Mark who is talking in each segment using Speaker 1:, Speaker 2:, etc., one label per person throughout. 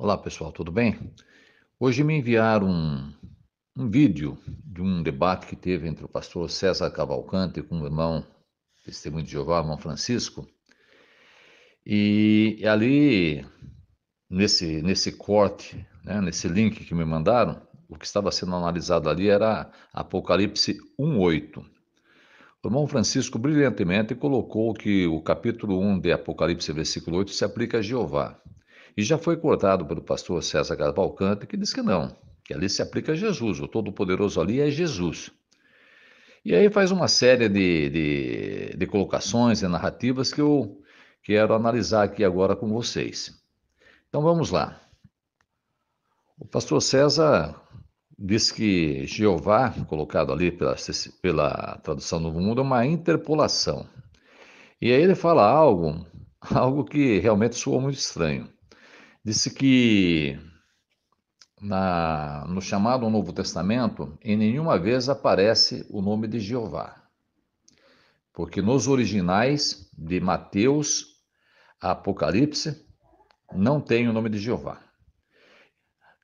Speaker 1: Olá pessoal, tudo bem? Hoje me enviaram um, um, vídeo de um debate que teve entre o pastor César Cavalcante com o irmão Testemunho de Jeová, irmão Francisco. E ali, nesse, nesse corte, né, nesse link que me mandaram, o que estava sendo analisado ali era Apocalipse 1,8. O irmão Francisco brilhantemente colocou que o capítulo 1 de Apocalipse, versículo 8, se aplica a Jeová e já foi cortado pelo pastor César Cavalcante, que diz que não, que ali se aplica Jesus, o Todo-Poderoso ali é Jesus. E aí faz uma série de, de, de colocações e narrativas que eu quero analisar aqui agora com vocês. Então vamos lá. O pastor César diz que Jeová, colocado ali pela, pela tradução do mundo, é uma interpolação. E aí ele fala algo, algo que realmente soa muito estranho. Disse que na, no chamado Novo Testamento, em nenhuma vez aparece o nome de Jeová. Porque nos originais de Mateus, Apocalipse, não tem o nome de Jeová.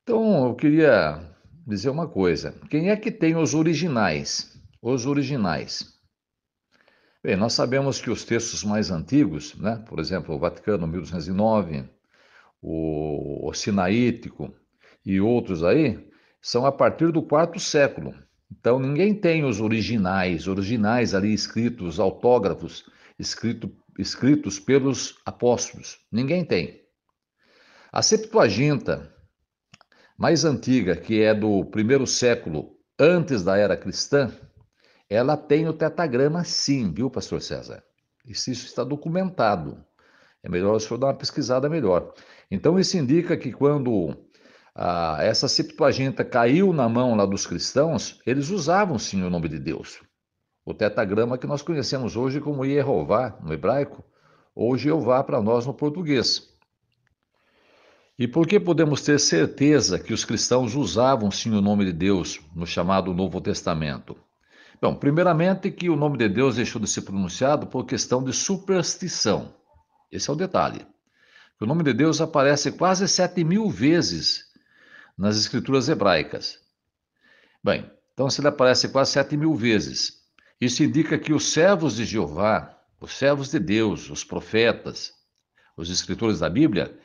Speaker 1: Então, eu queria dizer uma coisa: quem é que tem os originais? Os originais. Bem, nós sabemos que os textos mais antigos, né? por exemplo, o Vaticano, 1209, o, o sinaítico e outros aí, são a partir do quarto século. Então ninguém tem os originais, originais ali escritos, autógrafos, escrito, escritos pelos apóstolos. Ninguém tem. A Septuaginta, mais antiga, que é do primeiro século antes da era cristã, ela tem o tetragrama sim, viu, pastor César? Isso, isso está documentado. É melhor o senhor dar uma pesquisada melhor. Então, isso indica que quando ah, essa Septuaginta caiu na mão lá dos cristãos, eles usavam sim o nome de Deus. O tetagrama que nós conhecemos hoje como Yehová no hebraico, ou Jeová para nós no português. E por que podemos ter certeza que os cristãos usavam sim o nome de Deus no chamado Novo Testamento? Bom, primeiramente que o nome de Deus deixou de ser pronunciado por questão de superstição. Esse é o detalhe. O nome de Deus aparece quase sete mil vezes nas escrituras hebraicas. Bem, então se ele aparece quase sete mil vezes. Isso indica que os servos de Jeová, os servos de Deus, os profetas, os escritores da Bíblia,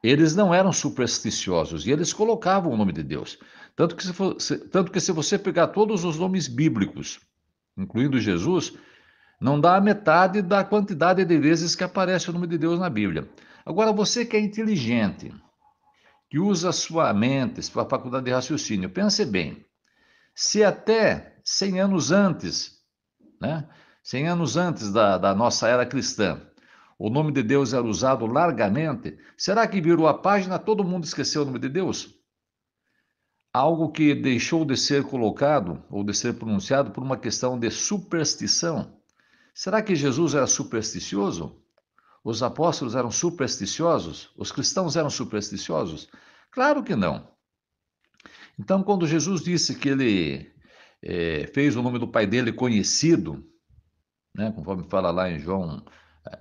Speaker 1: eles não eram supersticiosos e eles colocavam o nome de Deus. Tanto que, se, for, se, tanto que se você pegar todos os nomes bíblicos, incluindo Jesus, não dá a metade da quantidade de vezes que aparece o nome de Deus na Bíblia. Agora, você que é inteligente, que usa sua mente, sua faculdade de raciocínio, pense bem. Se até 100 anos antes, né, 100 anos antes da, da nossa era cristã, o nome de Deus era usado largamente, será que virou a página, todo mundo esqueceu o nome de Deus? Algo que deixou de ser colocado ou de ser pronunciado por uma questão de superstição. Será que Jesus era supersticioso? Os apóstolos eram supersticiosos? Os cristãos eram supersticiosos? Claro que não. Então, quando Jesus disse que ele é, fez o nome do pai dele conhecido, né, conforme fala lá em João,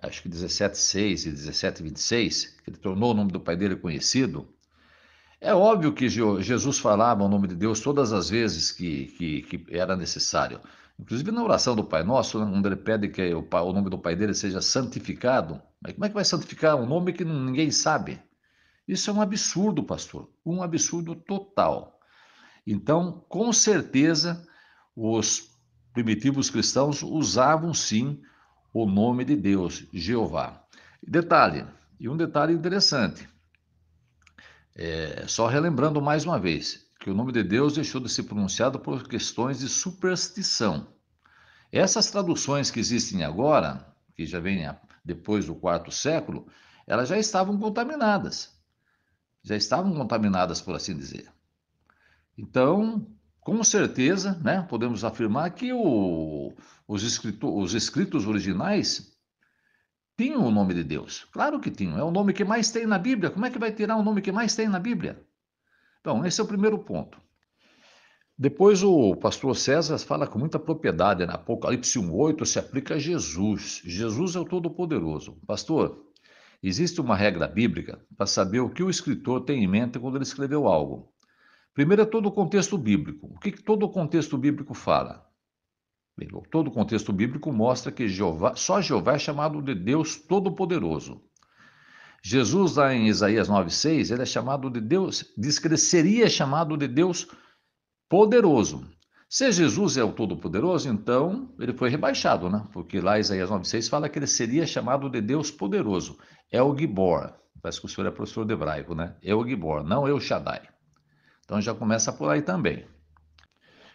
Speaker 1: acho que 17,6 e 17,26, que ele tornou o nome do pai dele conhecido, é óbvio que Jesus falava o nome de Deus todas as vezes que, que, que era necessário. Inclusive na oração do Pai Nosso, onde né, ele pede que o, pai, o, nome do Pai dele seja santificado. Mas como é que vai santificar um nome que ninguém sabe? Isso é um absurdo, pastor. Um absurdo total. Então, com certeza, os primitivos cristãos usavam sim o nome de Deus, Jeová. Detalhe, e um detalhe interessante. É, só relembrando mais uma vez, que o nome de Deus deixou de ser pronunciado por questões de superstição. Essas traduções que existem agora, que já vêm depois do quarto século, elas já estavam contaminadas. Já estavam contaminadas, por assim dizer. Então, com certeza, né, podemos afirmar que o, os, os escritos originais tinham o nome de Deus. Claro que tinham. É o nome que mais tem na Bíblia. Como é que vai tirar o nome que mais tem na Bíblia? Então, esse é o primeiro ponto. Depois o pastor César fala com muita propriedade, na né? Apocalipse 1,8 se aplica a Jesus. Jesus é o Todo-Poderoso. Pastor, existe uma regra bíblica para saber o que o escritor tem em mente quando ele escreveu algo. Primeiro é todo o contexto bíblico. O que, que todo o contexto bíblico fala? Bem, todo o contexto bíblico mostra que Jeová, só Jeová é chamado de Deus Todo-Poderoso. Jesus, lá em Isaías 9,6, ele é chamado de Deus, diz que ele seria chamado de Deus Todo-Poderoso poderoso. Se Jesus é o Todo-Poderoso, então ele foi rebaixado, né? Porque lá Isaías 9,6 fala que ele seria chamado de Deus Poderoso. É o Gibor. Parece que o senhor é professor de hebraico, né? É o Gibor, não é o Shaddai. Então já começa por aí também.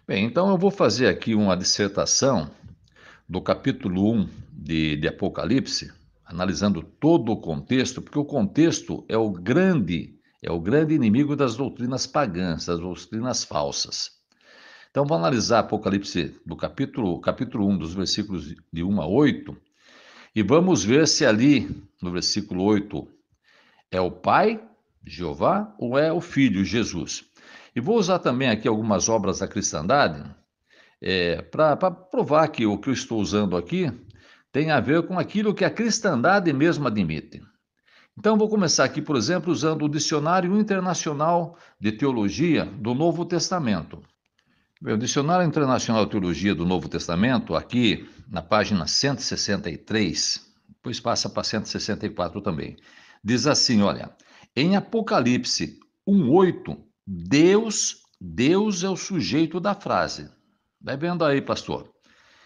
Speaker 1: Bem, então eu vou fazer aqui uma dissertação do capítulo 1 de, de Apocalipse, analisando todo o contexto, porque o contexto é o grande é o grande inimigo das doutrinas pagãs, das doutrinas falsas. Então, vamos analisar Apocalipse do capítulo, capítulo 1, dos versículos de 1 a 8, e vamos ver se ali, no versículo 8, é o Pai, Jeová, ou é o Filho, Jesus. E vou usar também aqui algumas obras da cristandade, é, para provar que o que eu estou usando aqui tem a ver com aquilo que a cristandade mesma admite. Então, vou começar aqui, por exemplo, usando o Dicionário Internacional de Teologia do Novo Testamento. O Dicionário Internacional de Teologia do Novo Testamento, aqui na página 163, depois passa para 164 também, diz assim: olha, em Apocalipse 1,8, Deus, Deus é o sujeito da frase. Vai vendo aí, pastor.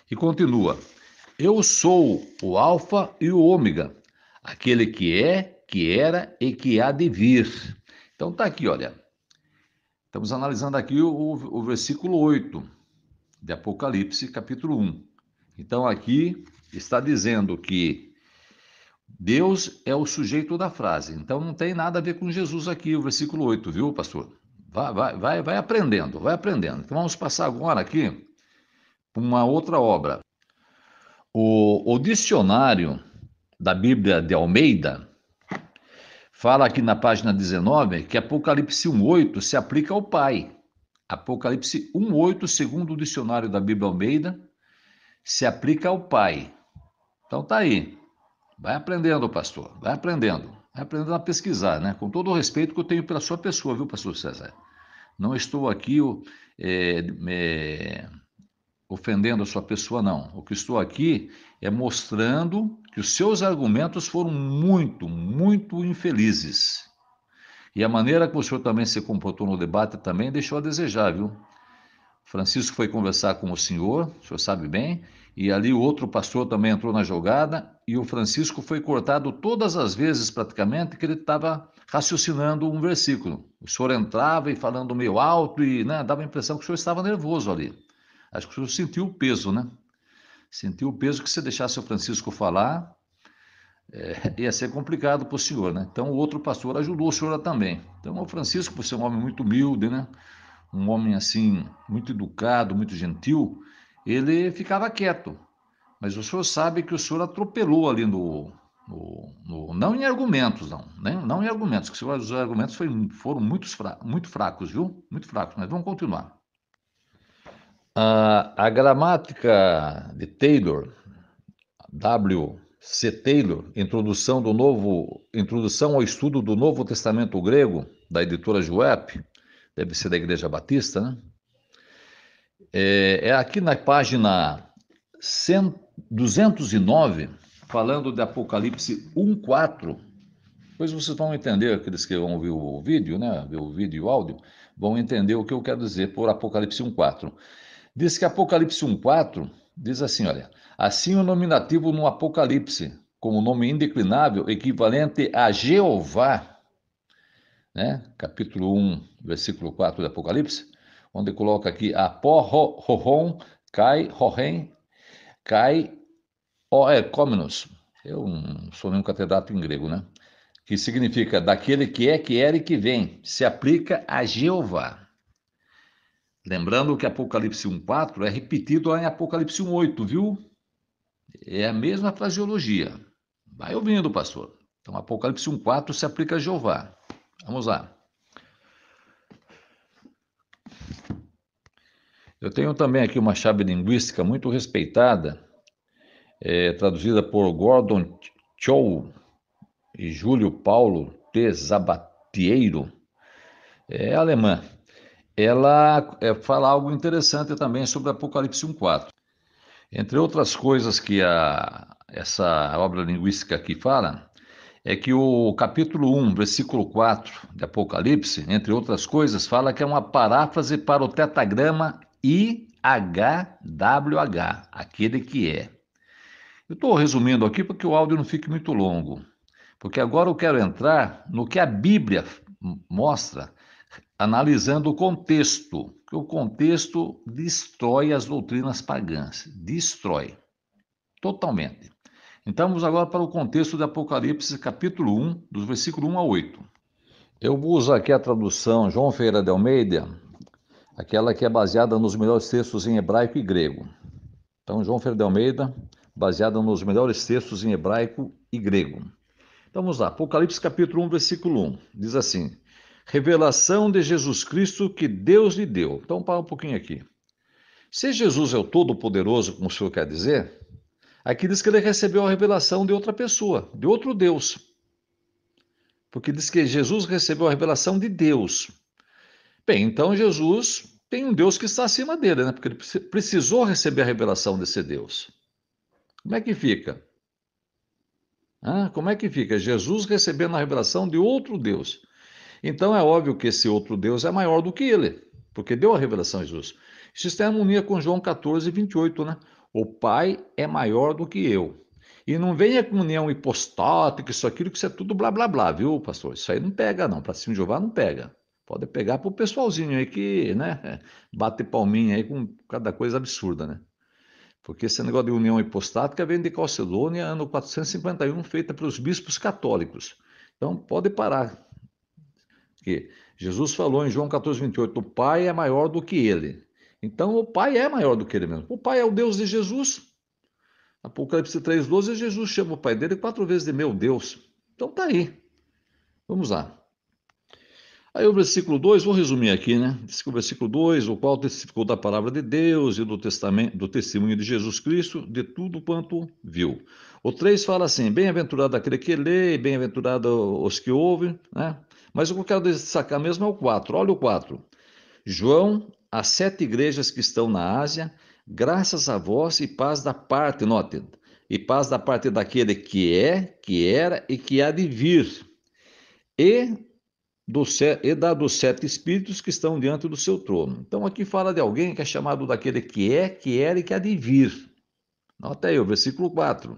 Speaker 1: E continua: Eu sou o Alfa e o Ômega, aquele que é que era e que há de vir. Então está aqui, olha. Estamos analisando aqui o, o, o versículo 8 de Apocalipse, capítulo 1. Então aqui está dizendo que Deus é o sujeito da frase. Então não tem nada a ver com Jesus aqui, o versículo 8, viu, pastor? Vai, vai, vai, vai aprendendo, vai aprendendo. Então vamos passar agora aqui para uma outra obra. O, o dicionário da Bíblia de Almeida fala aqui na página 19 que Apocalipse 1:8 se aplica ao Pai. Apocalipse 1:8, segundo o dicionário da Bíblia Almeida, se aplica ao Pai. Então tá aí. Vai aprendendo, pastor. Vai aprendendo. Vai aprendendo a pesquisar, né? Com todo o respeito que eu tenho pela sua pessoa, viu, pastor César? Não estou aqui é, é, ofendendo a sua pessoa, não. O que estou aqui é mostrando que os seus argumentos foram muito, muito infelizes. E a maneira como o senhor também se comportou no debate também deixou a desejar, viu? Francisco foi conversar com o senhor, o senhor sabe bem, e ali o outro pastor também entrou na jogada, e o Francisco foi cortado todas as vezes, praticamente, que ele estava raciocinando um versículo. O senhor entrava e falando meio alto, e né, dava a impressão que o senhor estava nervoso ali. Acho que o senhor sentiu o peso, né? sentiu o peso que se deixasse o Francisco falar, é, ia ser complicado para o senhor, né? Então, o outro pastor ajudou o senhor também. Então, o Francisco, por ser um homem muito humilde, né? Um homem, assim, muito educado, muito gentil, ele ficava quieto. Mas o senhor sabe que o senhor atropelou ali no... no, no não em argumentos, não. Né? Não em argumentos, que os argumentos foram muito, muito fracos, viu? Muito fracos, mas vamos continuar. A, a gramática de Taylor, W.C. Taylor, introdução, do novo, introdução ao estudo do Novo Testamento grego, da editora Juep, deve ser da Igreja Batista, né? É, é aqui na página 100, 209, falando de Apocalipse 1.4, Pois vocês vão entender, aqueles que vão ouvir o vídeo, né? Ver o vídeo e o áudio, vão entender o que eu quero dizer por Apocalipse 1.4. Diz que Apocalipse 1,4 diz assim: olha, assim o nominativo no Apocalipse, como nome indeclinável, equivalente a Jeová, né? capítulo 1, versículo 4 do Apocalipse, onde coloca aqui Apohon, Kai, rohen Kai, kominos Eu não sou nenhum catedrático em grego, né? Que significa daquele que é, que era e que vem. Se aplica a Jeová. Lembrando que Apocalipse 1,4 é repetido lá em Apocalipse 1,8, viu? É a mesma fraseologia. Vai ouvindo, pastor. Então, Apocalipse 1,4 se aplica a Jeová. Vamos lá. Eu tenho também aqui uma chave linguística muito respeitada, é, traduzida por Gordon Chow e Júlio Paulo T. É alemã ela é, fala algo interessante também sobre Apocalipse 1.4. Entre outras coisas que a, essa obra linguística aqui fala, é que o capítulo 1, versículo 4 de Apocalipse, entre outras coisas, fala que é uma paráfrase para o tetagrama IHWH, aquele que é. Eu estou resumindo aqui para que o áudio não fique muito longo, porque agora eu quero entrar no que a Bíblia mostra analisando o contexto, que o contexto destrói as doutrinas pagãs, destrói totalmente. Então vamos agora para o contexto de Apocalipse, capítulo 1, dos versículos 1 a 8. Eu uso aqui a tradução João Feira de Almeida, aquela que é baseada nos melhores textos em hebraico e grego. Então, João Feira de Almeida, baseada nos melhores textos em hebraico e grego. Então, vamos lá, Apocalipse capítulo 1, versículo 1, diz assim, Revelação de Jesus Cristo que Deus lhe deu. Então, para um pouquinho aqui. Se Jesus é o Todo-Poderoso, como o senhor quer dizer, aqui diz que ele recebeu a revelação de outra pessoa, de outro Deus. Porque diz que Jesus recebeu a revelação de Deus. Bem, então Jesus tem um Deus que está acima dele, né? Porque ele precisou receber a revelação desse Deus. Como é que fica? Ah, como é que fica? Jesus recebendo a revelação de outro Deus. Então é óbvio que esse outro Deus é maior do que ele, porque deu a revelação a Jesus. Isso está em harmonia com João 14, 28, né? O Pai é maior do que eu. E não venha com união hipostática, isso, aquilo, que isso é tudo blá, blá, blá, viu, pastor? Isso aí não pega, não. Para cima de Jeová não pega. Pode pegar para o pessoalzinho aí que, né, bate palminha aí com cada coisa absurda, né? Porque esse negócio de união hipostática vem de Calcedônia, ano 451, feita pelos bispos católicos. Então, pode parar que Jesus falou em João 14, 28, o Pai é maior do que ele. Então o Pai é maior do que ele mesmo. O Pai é o Deus de Jesus. Apocalipse 3, 12, Jesus chama o Pai dele quatro vezes de meu Deus. Então tá aí. Vamos lá. Aí o versículo 2, vou resumir aqui, né? Diz que o versículo 2, o qual testificou da palavra de Deus e do, testamento, do testemunho de Jesus Cristo, de tudo quanto viu. O 3 fala assim: bem-aventurado aquele que lê, bem-aventurado os que ouvem, né? Mas o que eu quero destacar mesmo é o 4. Olha o 4. João, as sete igrejas que estão na Ásia, graças a vós e paz da parte, note, e paz da parte daquele que é, que era e que há de vir. E do e da dos sete espíritos que estão diante do seu trono. Então aqui fala de alguém que é chamado daquele que é, que era e que há de vir. Nota aí o versículo 4.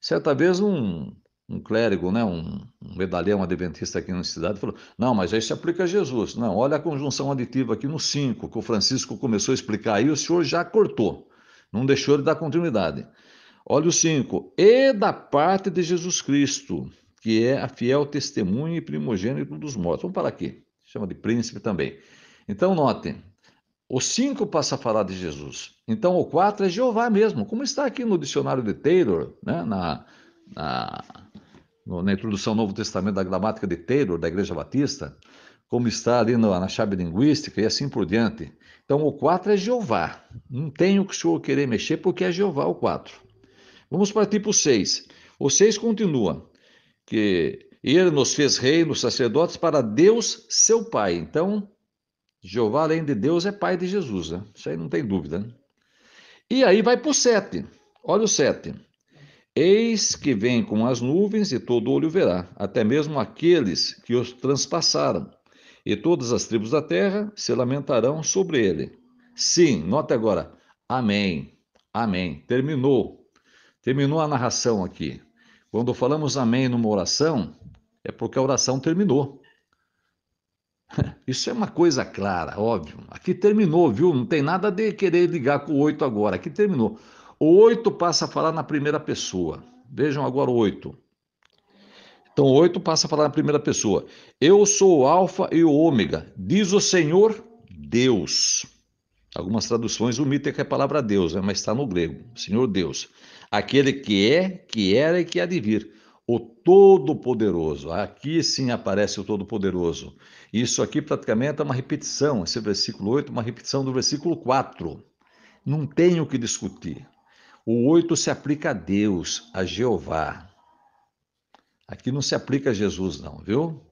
Speaker 1: Certa vez um, um clérigo, né, um, um medalhão adventista aqui na cidade falou, não, mas aí se aplica a Jesus. Não, olha a conjunção aditiva aqui no 5, que o Francisco começou a explicar aí, o senhor já cortou, não deixou ele dar continuidade. Olha o 5, e da parte de Jesus Cristo, que é a fiel testemunha e primogênito dos mortos. Vamos para aqui, chama de príncipe também. Então, notem, o 5 passa a falar de Jesus. Então, o 4 é Jeová mesmo, como está aqui no dicionário de Taylor, né, na, na, no, na introdução ao Novo Testamento da gramática de Taylor, da Igreja Batista, como está ali no, na chave linguística e assim por diante. Então, o 4 é Jeová. Não tem o que o senhor querer mexer, porque é Jeová o 4. Vamos partir para o 6. O 6 continua que ele nos fez reinos, sacerdotes para Deus, seu Pai. Então, Jeová, além de Deus, é Pai de Jesus. Né? Isso aí não tem dúvida. Né? E aí vai para o 7. Olha o 7. Eis que vem com as nuvens e todo olho verá, até mesmo aqueles que os transpassaram, e todas as tribos da terra se lamentarão sobre ele. Sim, nota agora. Amém. Amém. Terminou. Terminou a narração aqui. Quando falamos amém numa oração, é porque a oração terminou. Isso é uma coisa clara, óbvio. Aqui terminou, viu? Não tem nada de querer ligar com o oito agora. Aqui terminou. O oito passa a falar na primeira pessoa. Vejam agora o oito. Então, o oito passa a falar na primeira pessoa. Eu sou o Alfa e o Ômega, diz o Senhor Deus. Algumas traduções omitem é que é a palavra Deus, né? mas está no grego, Senhor Deus aquele que é, que era e que há de vir, o Todo-Poderoso. Aqui sim aparece o Todo-Poderoso. Isso aqui praticamente é uma repetição, esse versículo 8, uma repetição do versículo 4. Não tem o que discutir. O 8 se aplica a Deus, a Jeová. Aqui não se aplica a Jesus, não, viu?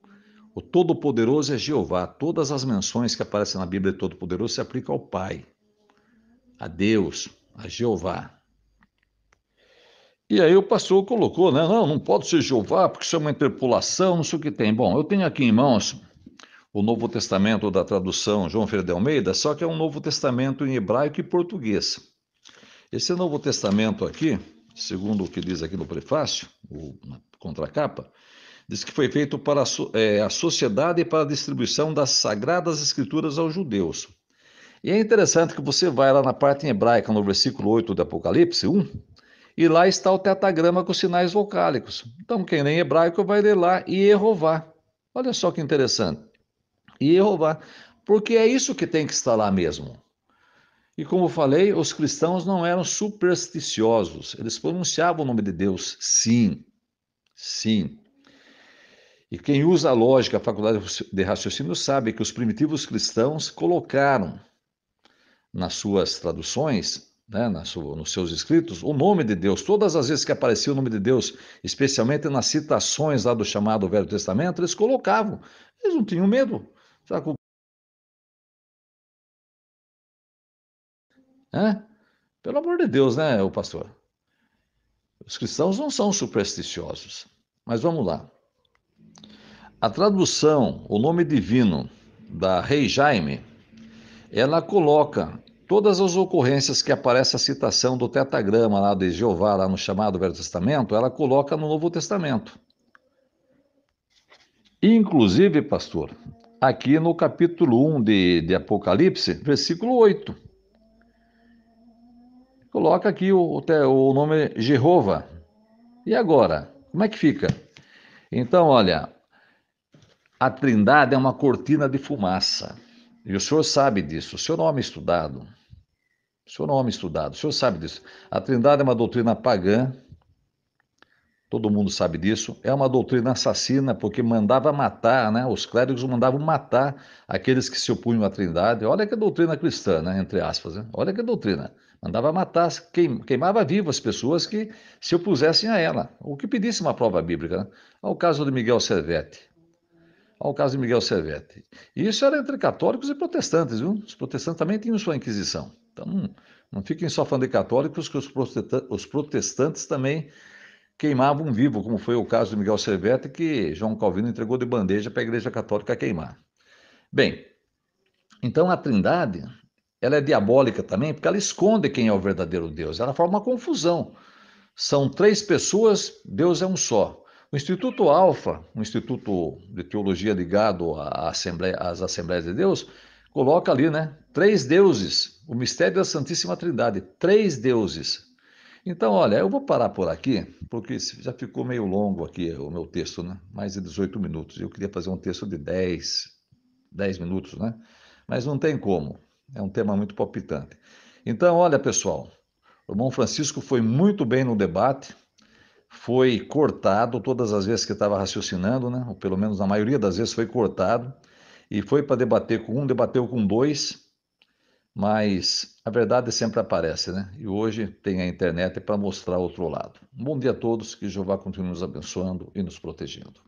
Speaker 1: O Todo-Poderoso é Jeová. Todas as menções que aparecem na Bíblia de Todo-Poderoso se aplicam ao Pai, a Deus, a Jeová. E aí o pastor colocou, né? Não, não pode ser Jeová, porque isso é uma interpolação, não sei o que tem. Bom, eu tenho aqui em mãos o Novo Testamento da tradução João Ferreira de Almeida, só que é um Novo Testamento em hebraico e português. Esse Novo Testamento aqui, segundo o que diz aqui no prefácio, ou na contracapa, diz que foi feito para é, a sociedade e para a distribuição das sagradas escrituras aos judeus. E é interessante que você vai lá na parte em hebraica, no versículo 8 do Apocalipse 1, e lá está o tetragrama com sinais vocálicos. Então, quem lê hebraico vai ler lá e Yehová. Olha só que interessante. E Yehová. Porque é isso que tem que estar lá mesmo. E como falei, os cristãos não eram supersticiosos. Eles pronunciavam o nome de Deus, sim. Sim. E quem usa a lógica, a faculdade de raciocínio, sabe que os primitivos cristãos colocaram nas suas traduções né, nos seus escritos, o nome de Deus. Todas as vezes que aparecia o nome de Deus, especialmente nas citações lá do chamado Velho Testamento, eles colocavam. Eles não tinham medo. Sabe? É? Pelo amor de Deus, né, o pastor? Os cristãos não são supersticiosos. Mas vamos lá. A tradução, o nome divino da Rei Jaime, ela coloca todas as ocorrências que aparece a citação do tetragrama lá de Jeová, lá no chamado Velho Testamento, ela coloca no Novo Testamento. Inclusive, pastor, aqui no capítulo 1 de, de Apocalipse, versículo 8. Coloca aqui o, o nome Jeová. E agora? Como é que fica? Então, olha, a trindade é uma cortina de fumaça. E o senhor sabe disso, o seu é nome estudado. O seu é nome estudado, o senhor sabe disso. A Trindade é uma doutrina pagã, todo mundo sabe disso. É uma doutrina assassina, porque mandava matar, né? Os clérigos mandavam matar aqueles que se opunham à Trindade. Olha que doutrina cristã, né? Entre aspas, né? Olha que doutrina. Mandava matar, queim, queimava vivo as pessoas que se opusessem a ela, O que pedisse uma prova bíblica. Né? Ao caso de Miguel Servetti ao caso de Miguel Servetti. isso era entre católicos e protestantes, viu? Os protestantes também tinham sua inquisição. Então não, não fiquem só falando de católicos, que os, protestantes, os protestantes também queimavam vivo, como foi o caso de Miguel Servetti, que João Calvino entregou de bandeja para a Igreja Católica queimar. Bem, então a Trindade, ela é diabólica também, porque ela esconde quem é o verdadeiro Deus. Ela forma uma confusão. São três pessoas, Deus é um só. O Instituto Alfa, um instituto de teologia ligado à Assembleia, às Assembleias de Deus, coloca ali, né? Três deuses, o mistério da Santíssima Trindade, três deuses. Então, olha, eu vou parar por aqui, porque já ficou meio longo aqui o meu texto, né? Mais de 18 minutos. Eu queria fazer um texto de 10, 10 minutos, né? Mas não tem como. É um tema muito palpitante. Então, olha, pessoal, o irmão Francisco foi muito bem no debate, foi cortado todas as vezes que estava raciocinando, né? ou pelo menos na maioria das vezes foi cortado, e foi para debater com um, debateu com dois, mas a verdade sempre aparece, né? E hoje tem a internet para mostrar outro lado. Um bom dia a todos, que Jeová continue nos abençoando e nos protegendo.